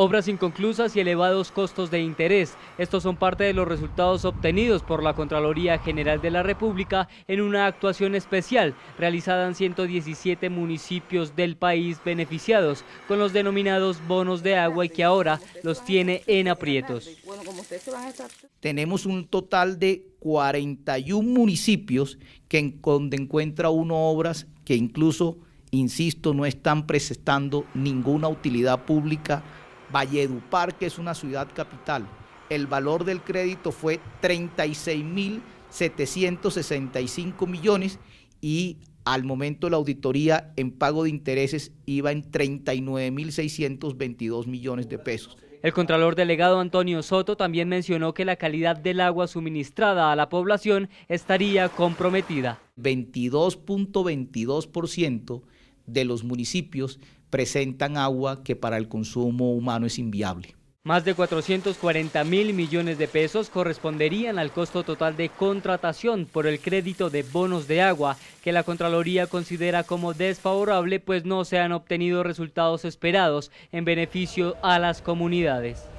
obras inconclusas y elevados costos de interés. Estos son parte de los resultados obtenidos por la Contraloría General de la República en una actuación especial realizada en 117 municipios del país beneficiados con los denominados bonos de agua y que ahora los tiene en aprietos. Tenemos un total de 41 municipios que donde encuentra uno obras que incluso, insisto, no están prestando ninguna utilidad pública Valledupar, que es una ciudad capital, el valor del crédito fue 36.765 millones y al momento la auditoría en pago de intereses iba en 39.622 millones de pesos. El contralor delegado Antonio Soto también mencionó que la calidad del agua suministrada a la población estaría comprometida. 22.22% de los municipios presentan agua que para el consumo humano es inviable. Más de 440 mil millones de pesos corresponderían al costo total de contratación por el crédito de bonos de agua, que la Contraloría considera como desfavorable pues no se han obtenido resultados esperados en beneficio a las comunidades.